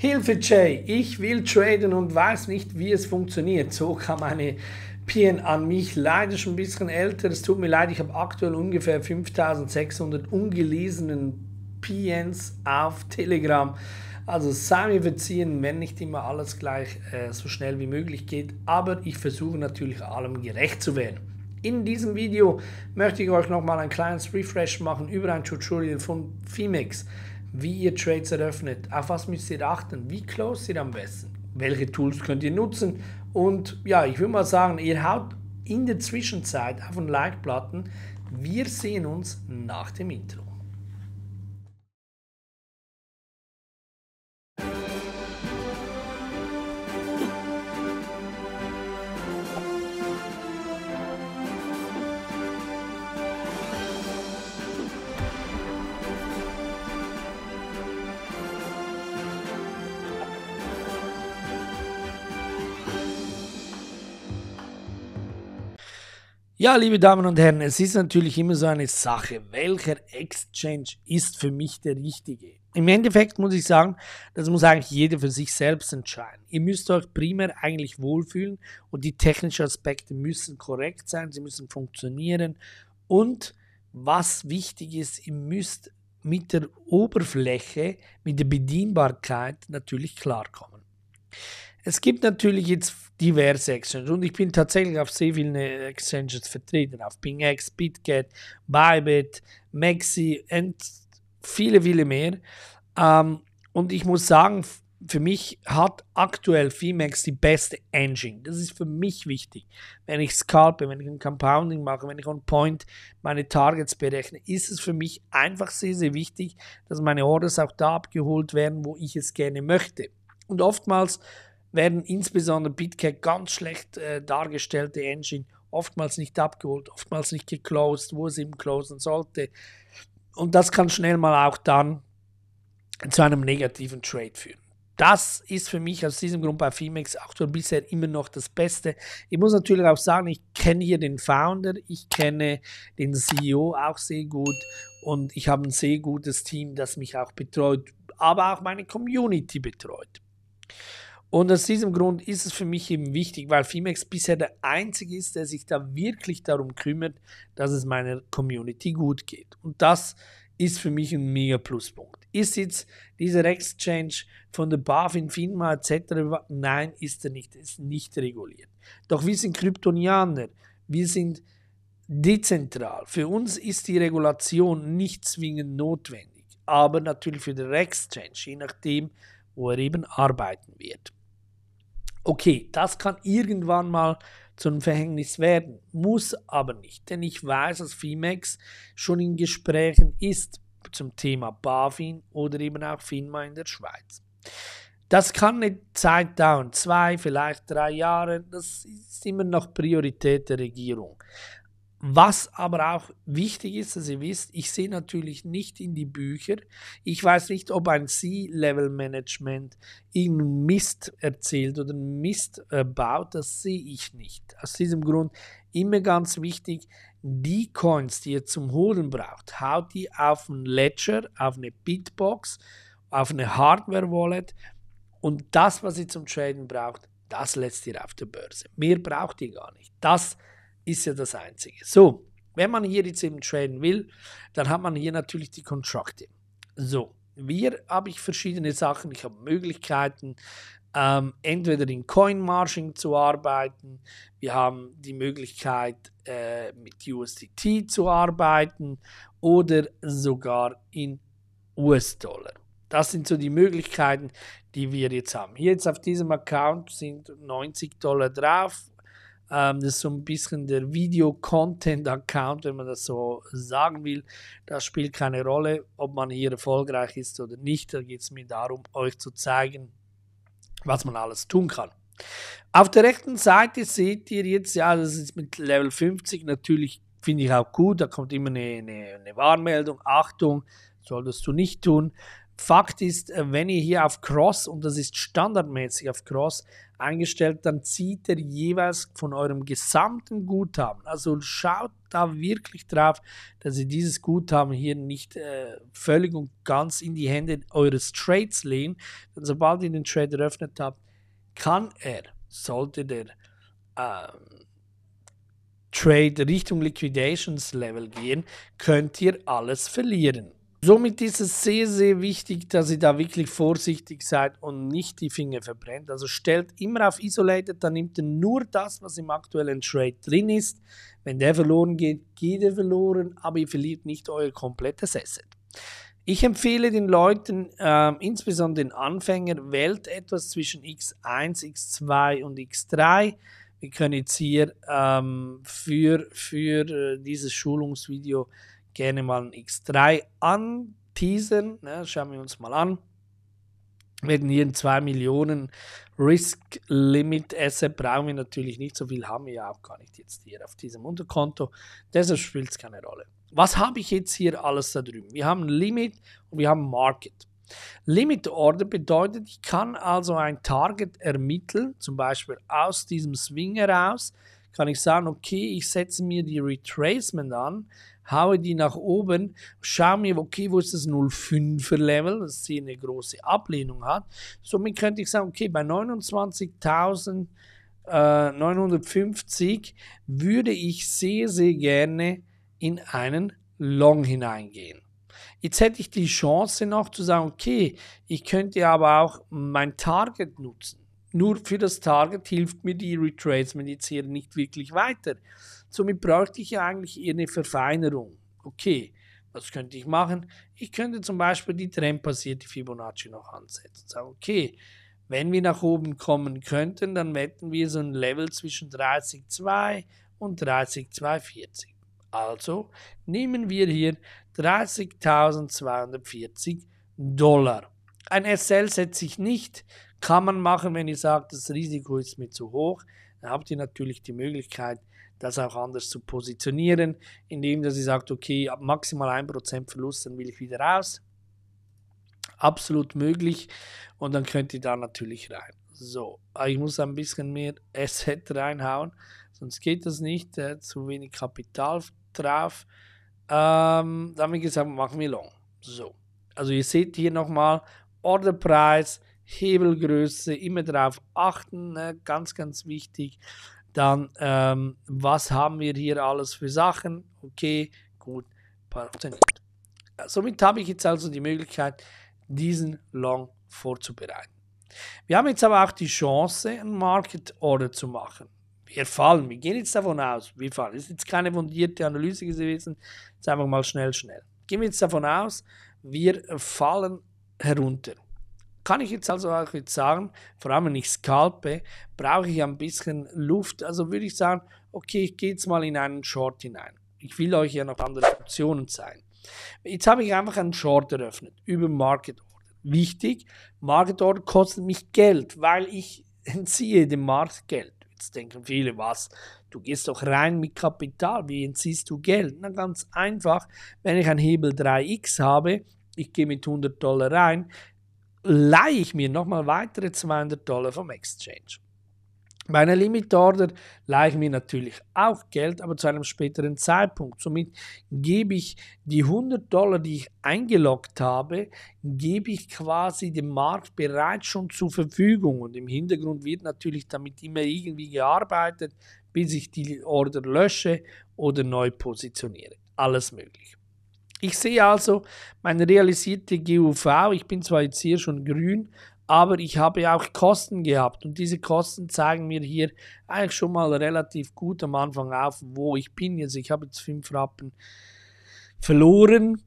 Hilfe Jay, ich will traden und weiß nicht, wie es funktioniert. So kam eine PN an mich. Leider schon ein bisschen älter. Es tut mir leid, ich habe aktuell ungefähr 5600 ungelesenen PNs auf Telegram. Also sei mir verziehen, wenn nicht immer alles gleich äh, so schnell wie möglich geht. Aber ich versuche natürlich allem gerecht zu werden. In diesem Video möchte ich euch nochmal ein kleines Refresh machen über ein Tutorial von Femix wie ihr Trades eröffnet, auf was müsst ihr achten, wie close ihr am besten, welche Tools könnt ihr nutzen und ja, ich würde mal sagen, ihr haut in der Zwischenzeit auf den Like-Platten. Wir sehen uns nach dem Intro. Ja, liebe Damen und Herren, es ist natürlich immer so eine Sache, welcher Exchange ist für mich der richtige. Im Endeffekt muss ich sagen, das muss eigentlich jeder für sich selbst entscheiden. Ihr müsst euch primär eigentlich wohlfühlen und die technischen Aspekte müssen korrekt sein, sie müssen funktionieren und was wichtig ist, ihr müsst mit der Oberfläche, mit der Bedienbarkeit natürlich klarkommen. Es gibt natürlich jetzt diverse Exchanges. Und ich bin tatsächlich auf sehr vielen Exchanges vertreten, auf PingX, BitGet, Bybit, Maxi und viele, viele mehr. Ähm, und ich muss sagen, für mich hat aktuell Femex die beste Engine. Das ist für mich wichtig. Wenn ich scalpe, wenn ich ein Compounding mache, wenn ich on point meine Targets berechne, ist es für mich einfach sehr, sehr wichtig, dass meine Orders auch da abgeholt werden, wo ich es gerne möchte. Und oftmals werden insbesondere BitCat ganz schlecht äh, dargestellte Engine oftmals nicht abgeholt, oftmals nicht geclosed, wo es eben closen sollte. Und das kann schnell mal auch dann zu einem negativen Trade führen. Das ist für mich aus diesem Grund bei Fimex Actor bisher immer noch das Beste. Ich muss natürlich auch sagen, ich kenne hier den Founder, ich kenne den CEO auch sehr gut und ich habe ein sehr gutes Team, das mich auch betreut, aber auch meine Community betreut. Und aus diesem Grund ist es für mich eben wichtig, weil Fimex bisher der einzige ist, der sich da wirklich darum kümmert, dass es meiner Community gut geht. Und das ist für mich ein mega Pluspunkt. Ist jetzt dieser Exchange von der BaFin, FINMA etc.? Nein, ist er nicht. Er Ist nicht reguliert. Doch wir sind Kryptonianer. Wir sind dezentral. Für uns ist die Regulation nicht zwingend notwendig, aber natürlich für den Exchange, je nachdem, wo er eben arbeiten wird. Okay, das kann irgendwann mal zum Verhängnis werden, muss aber nicht, denn ich weiß, dass Fimex schon in Gesprächen ist zum Thema BaFin oder eben auch FINMA in der Schweiz. Das kann eine Zeit dauern, zwei, vielleicht drei Jahre, das ist immer noch Priorität der Regierung. Was aber auch wichtig ist, dass ihr wisst, ich sehe natürlich nicht in die Bücher. Ich weiß nicht, ob ein C-Level-Management irgendeinen Mist erzählt oder Mist äh, baut. Das sehe ich nicht. Aus diesem Grund immer ganz wichtig, die Coins, die ihr zum Holen braucht, haut die auf einen Ledger, auf eine Bitbox, auf eine Hardware-Wallet und das, was ihr zum Traden braucht, das lässt ihr auf der Börse. Mehr braucht ihr gar nicht. Das ist ist ja das Einzige. So, wenn man hier jetzt eben traden will, dann hat man hier natürlich die Kontrakte. So, hier habe ich verschiedene Sachen. Ich habe Möglichkeiten, ähm, entweder in Coin Margin zu arbeiten. Wir haben die Möglichkeit, äh, mit USDT zu arbeiten oder sogar in US-Dollar. Das sind so die Möglichkeiten, die wir jetzt haben. Hier jetzt auf diesem Account sind 90 Dollar drauf ähm, das ist so ein bisschen der Video-Content-Account, wenn man das so sagen will. Das spielt keine Rolle, ob man hier erfolgreich ist oder nicht. Da geht es mir darum, euch zu zeigen, was man alles tun kann. Auf der rechten Seite seht ihr jetzt, ja, das ist mit Level 50 natürlich, finde ich auch gut, da kommt immer eine, eine, eine Warnmeldung, Achtung, solltest du nicht tun. Fakt ist, äh, wenn ihr hier auf Cross, und das ist standardmäßig auf Cross, eingestellt, dann zieht er jeweils von eurem gesamten Guthaben. Also schaut da wirklich drauf, dass ihr dieses Guthaben hier nicht äh, völlig und ganz in die Hände eures Trades lehnt. Denn sobald ihr den Trade eröffnet habt, kann er, sollte der ähm, Trade Richtung Liquidations Level gehen, könnt ihr alles verlieren. Somit ist es sehr, sehr wichtig, dass ihr da wirklich vorsichtig seid und nicht die Finger verbrennt. Also stellt immer auf Isolated, dann nimmt ihr nur das, was im aktuellen Trade drin ist. Wenn der verloren geht, geht er verloren, aber ihr verliert nicht euer komplettes Asset. Ich empfehle den Leuten, äh, insbesondere den Anfängern, wählt etwas zwischen X1, X2 und X3. Wir können jetzt hier ähm, für, für äh, dieses Schulungsvideo gerne mal ein X3 anteasen. Ne? Schauen wir uns mal an. Wir Wegen hier 2 Millionen Risk Limit Asset brauchen wir natürlich nicht so viel, haben wir ja auch gar nicht jetzt hier auf diesem Unterkonto. Deshalb spielt es keine Rolle. Was habe ich jetzt hier alles da drüben? Wir haben Limit und wir haben Market. Limit Order bedeutet, ich kann also ein Target ermitteln, zum Beispiel aus diesem Swing heraus, kann ich sagen, okay, ich setze mir die Retracement an, haue die nach oben, schaue mir, okay, wo ist das 05er Level, dass sie eine große Ablehnung hat. Somit könnte ich sagen, okay, bei 29.950 äh, würde ich sehr, sehr gerne in einen Long hineingehen. Jetzt hätte ich die Chance noch zu sagen, okay, ich könnte aber auch mein Target nutzen. Nur für das Target hilft mir die Retracement jetzt hier nicht wirklich weiter. Somit bräuchte ich ja eigentlich eher eine Verfeinerung. Okay, was könnte ich machen? Ich könnte zum Beispiel die trendbasierte Fibonacci noch ansetzen. Sagen, okay, wenn wir nach oben kommen könnten, dann wetten wir so ein Level zwischen 30,2 und 30,240. Also nehmen wir hier 30.240 Dollar. Ein SL setze ich nicht, kann man machen, wenn ihr sagt, das Risiko ist mir zu hoch. Dann habt ihr natürlich die Möglichkeit, das auch anders zu positionieren, indem dass ihr sagt, okay, ab maximal 1% Verlust, dann will ich wieder raus. Absolut möglich. Und dann könnt ihr da natürlich rein. So, ich muss ein bisschen mehr Asset reinhauen, sonst geht das nicht. Äh, zu wenig Kapital drauf. Ähm, dann wie gesagt, machen wir Long. So, also ihr seht hier nochmal Orderpreis Hebelgröße, immer darauf achten, ne? ganz, ganz wichtig. Dann, ähm, was haben wir hier alles für Sachen? Okay, gut. Äh, somit habe ich jetzt also die Möglichkeit, diesen Long vorzubereiten. Wir haben jetzt aber auch die Chance, einen Market Order zu machen. Wir fallen, wir gehen jetzt davon aus, wir fallen. Das ist jetzt keine fundierte Analyse gewesen, jetzt einfach mal schnell, schnell. Gehen wir jetzt davon aus, wir fallen herunter kann ich jetzt also auch jetzt sagen, vor allem wenn ich scalpe, brauche ich ein bisschen Luft. Also würde ich sagen, okay, ich gehe jetzt mal in einen Short hinein. Ich will euch ja noch andere Optionen zeigen. Jetzt habe ich einfach einen Short eröffnet über Market Order. Wichtig, Market Order kostet mich Geld, weil ich entziehe dem Markt Geld. Jetzt denken viele, was? Du gehst doch rein mit Kapital, wie entziehst du Geld? Na ganz einfach, wenn ich einen Hebel 3x habe, ich gehe mit 100 Dollar rein, leihe ich mir nochmal weitere 200 Dollar vom Exchange. Bei einer Limit Order leihe ich mir natürlich auch Geld, aber zu einem späteren Zeitpunkt. Somit gebe ich die 100 Dollar, die ich eingeloggt habe, gebe ich quasi dem Markt bereits schon zur Verfügung. Und im Hintergrund wird natürlich damit immer irgendwie gearbeitet, bis ich die Order lösche oder neu positioniere. Alles möglich. Ich sehe also meine realisierte GUV, ich bin zwar jetzt hier schon grün, aber ich habe auch Kosten gehabt und diese Kosten zeigen mir hier eigentlich schon mal relativ gut am Anfang auf, wo ich bin. Also ich habe jetzt fünf Rappen verloren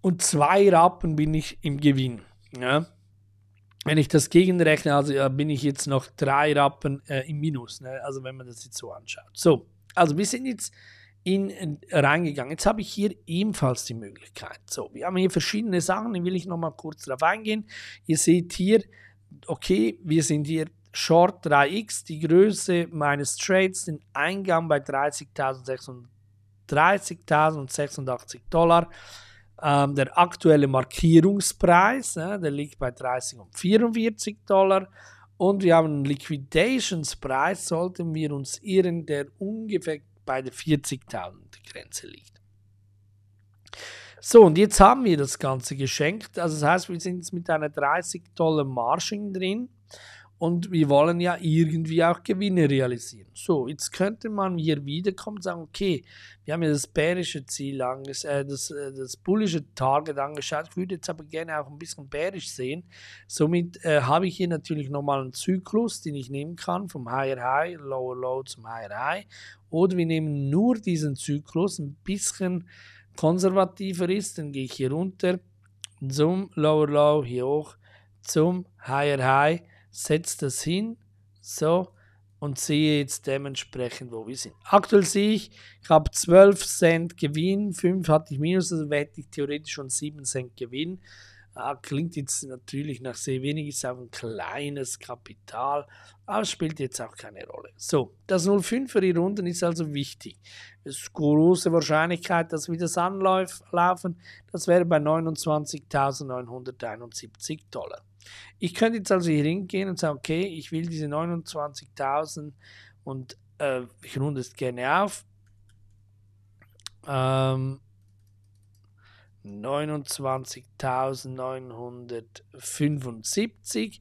und zwei Rappen bin ich im Gewinn. Ja. Wenn ich das gegenrechne, also äh, bin ich jetzt noch drei Rappen äh, im Minus. Ne? Also wenn man das jetzt so anschaut. So, also wir sind jetzt in, reingegangen. Jetzt habe ich hier ebenfalls die Möglichkeit. So, wir haben hier verschiedene Sachen, die will ich nochmal kurz darauf eingehen. Ihr seht hier, okay, wir sind hier Short 3x, die Größe meines Trades, den Eingang bei 30.630.086 Dollar. Ähm, der aktuelle Markierungspreis, äh, der liegt bei 30,44 Dollar. Und wir haben einen Liquidationspreis, sollten wir uns irren, der ungefähr bei der 40.000 Grenze liegt. So, und jetzt haben wir das Ganze geschenkt. Also das heißt, wir sind jetzt mit einer 30 Dollar Margin drin. Und wir wollen ja irgendwie auch Gewinne realisieren. So, jetzt könnte man hier wiederkommen und sagen, okay, wir haben ja das bärische Ziel, äh, das, äh, das bullische Target angeschaut. Ich würde jetzt aber gerne auch ein bisschen bärisch sehen. Somit äh, habe ich hier natürlich nochmal einen Zyklus, den ich nehmen kann, vom Higher High, Lower Low zum Higher High. Oder wir nehmen nur diesen Zyklus, ein bisschen konservativer ist, dann gehe ich hier runter, zum Lower Low, hier hoch, zum Higher High setze das hin, so, und sehe jetzt dementsprechend, wo wir sind. Aktuell sehe ich, ich habe 12 Cent Gewinn, 5 hatte ich Minus, also hätte ich theoretisch schon 7 Cent Gewinn. Ah, klingt jetzt natürlich nach sehr wenig, ist auch ein kleines Kapital, aber spielt jetzt auch keine Rolle. So, das 05 für die Runden ist also wichtig. Es ist große Wahrscheinlichkeit, dass wir das anlaufen. Das wäre bei 29.971 Dollar. Ich könnte jetzt also hier hingehen und sagen, okay, ich will diese 29.000 und äh, ich runde es gerne auf. Ähm, 29.975.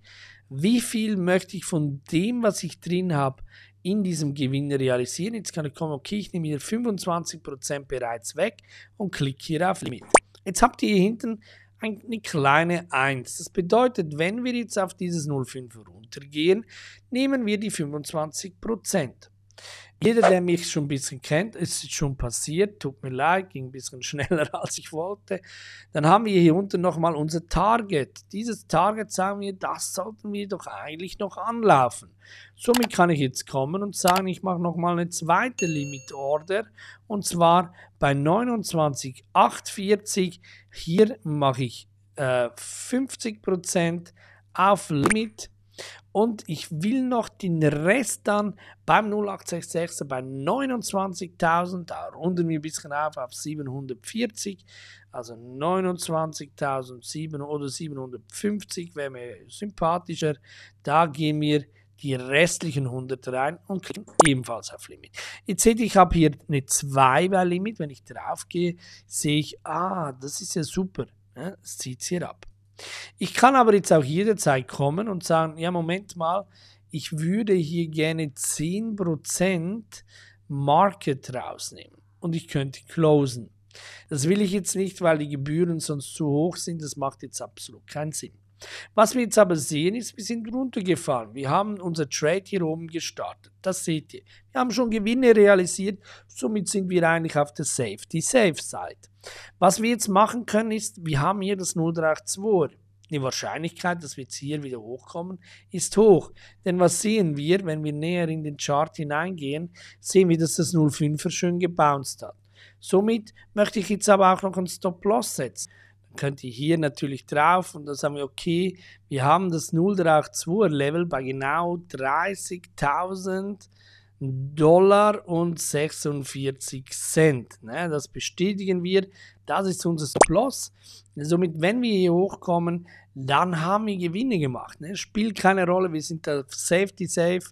Wie viel möchte ich von dem, was ich drin habe, in diesem Gewinn realisieren? Jetzt kann ich kommen, okay, ich nehme hier 25% bereits weg und klicke hier auf Limit. Jetzt habt ihr hier hinten eine kleine 1. Das bedeutet, wenn wir jetzt auf dieses 0,5 runtergehen, nehmen wir die 25%. Jeder, der mich schon ein bisschen kennt, ist schon passiert, tut mir leid, ging ein bisschen schneller als ich wollte. Dann haben wir hier unten nochmal unser Target. Dieses Target sagen wir, das sollten wir doch eigentlich noch anlaufen. Somit kann ich jetzt kommen und sagen, ich mache nochmal eine zweite Limit Order und zwar bei 29,840. Hier mache ich äh, 50% auf Limit und ich will noch den Rest dann beim 0866 bei 29.000, da runden wir ein bisschen auf auf 740, also 29.700 oder 750 wäre mir sympathischer. Da gehen wir die restlichen 100 rein und klicken ebenfalls auf Limit. Jetzt seht ihr, ich habe hier eine 2 bei Limit. Wenn ich drauf gehe, sehe ich, ah, das ist ja super. Ne? Es ja, zieht es hier ab. Ich kann aber jetzt auch jederzeit kommen und sagen, ja, Moment mal, ich würde hier gerne 10% Market rausnehmen und ich könnte closen. Das will ich jetzt nicht, weil die Gebühren sonst zu hoch sind. Das macht jetzt absolut keinen Sinn. Was wir jetzt aber sehen, ist, wir sind runtergefahren. Wir haben unser Trade hier oben gestartet. Das seht ihr. Wir haben schon Gewinne realisiert. Somit sind wir eigentlich auf der Safety Safe Side. Was wir jetzt machen können, ist, wir haben hier das 032. Die Wahrscheinlichkeit, dass wir jetzt hier wieder hochkommen, ist hoch. Denn was sehen wir, wenn wir näher in den Chart hineingehen, sehen wir, dass das 05er schön gebounced hat. Somit möchte ich jetzt aber auch noch einen Stop-Loss setzen könnt ihr hier natürlich drauf und dann sagen wir, okay, wir haben das 0382er Level bei genau 30.000 Dollar und 46 Cent. Ne? Das bestätigen wir, das ist unser Plus. Somit, wenn wir hier hochkommen, dann haben wir Gewinne gemacht. Ne? Spielt keine Rolle, wir sind da safety safe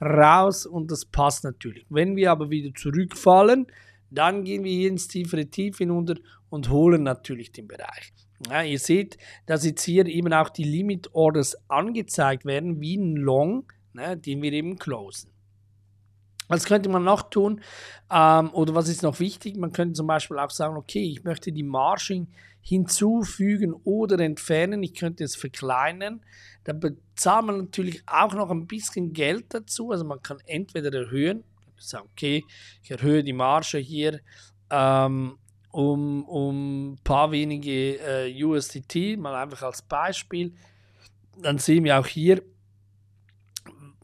raus und das passt natürlich. Wenn wir aber wieder zurückfallen, dann gehen wir hier ins tiefere Tief hinunter und holen natürlich den Bereich. Ja, ihr seht, dass jetzt hier eben auch die Limit Orders angezeigt werden, wie ein Long, ne, den wir eben closen. Was könnte man noch tun? Ähm, oder was ist noch wichtig? Man könnte zum Beispiel auch sagen, okay, ich möchte die Margin hinzufügen oder entfernen. Ich könnte es verkleinern. Da bezahlt man natürlich auch noch ein bisschen Geld dazu. Also man kann entweder erhöhen sagen, okay, ich erhöhe die Marge hier ähm, um, um ein paar wenige äh, USDT, mal einfach als Beispiel, dann sehen wir auch hier,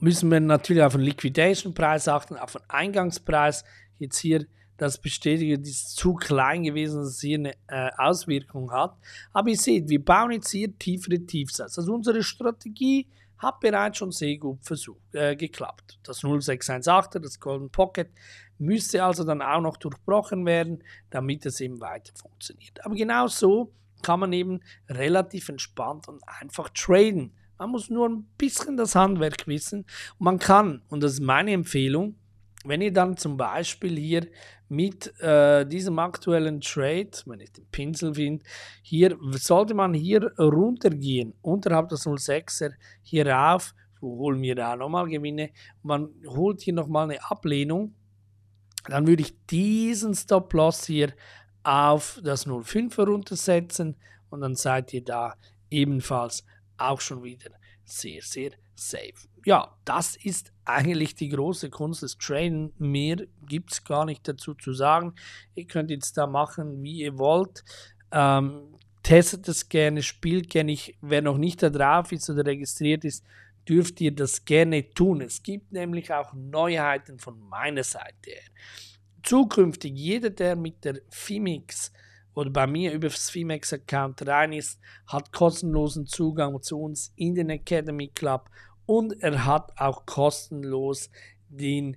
müssen wir natürlich auf den Liquidation-Preis achten, auf den Eingangspreis. Jetzt hier das bestätige, die ist zu klein gewesen, dass es hier eine äh, Auswirkung hat. Aber ihr seht, wir bauen jetzt hier tiefere Tiefs Also unsere Strategie hat bereits schon sehr gut versucht, äh, geklappt. Das 0618, das Golden Pocket, müsste also dann auch noch durchbrochen werden, damit es eben weiter funktioniert. Aber genau so kann man eben relativ entspannt und einfach traden. Man muss nur ein bisschen das Handwerk wissen. Und man kann, und das ist meine Empfehlung, wenn ihr dann zum Beispiel hier mit äh, diesem aktuellen Trade, wenn ich den Pinsel finde, hier sollte man hier runtergehen, unterhalb des 06er, hier rauf, holen wir da nochmal Gewinne, man holt hier nochmal eine Ablehnung, dann würde ich diesen Stop-Loss hier auf das 05er runtersetzen und dann seid ihr da ebenfalls auch schon wieder sehr, sehr safe. Ja, das ist eigentlich die große Kunst des Trading. Mehr gibt es gar nicht dazu zu sagen. Ihr könnt jetzt da machen, wie ihr wollt. Ähm, testet es gerne, spielt gerne. Ich, wer noch nicht da drauf ist oder registriert ist, dürft ihr das gerne tun. Es gibt nämlich auch Neuheiten von meiner Seite her. Zukünftig, jeder, der mit der Fimix oder bei mir über das Fimex-Account rein ist, hat kostenlosen Zugang zu uns in den Academy Club und er hat auch kostenlos den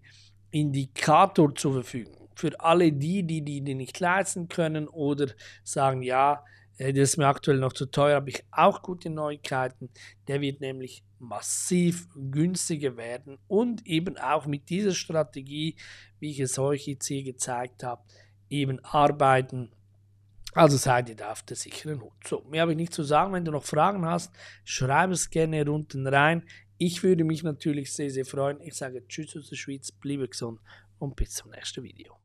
Indikator zur Verfügung. Für alle die, die die den nicht leisten können oder sagen, ja, äh, das ist mir aktuell noch zu teuer, habe ich auch gute Neuigkeiten. Der wird nämlich massiv günstiger werden und eben auch mit dieser Strategie, wie ich es euch jetzt hier gezeigt habe, eben arbeiten. Also seid ihr da auf der sicheren Hut. So, mehr habe ich nicht zu sagen. Wenn du noch Fragen hast, schreib es gerne unten rein. Ich würde mich natürlich sehr, sehr freuen. Ich sage Tschüss aus der Schweiz, bleibe gesund und bis zum nächsten Video.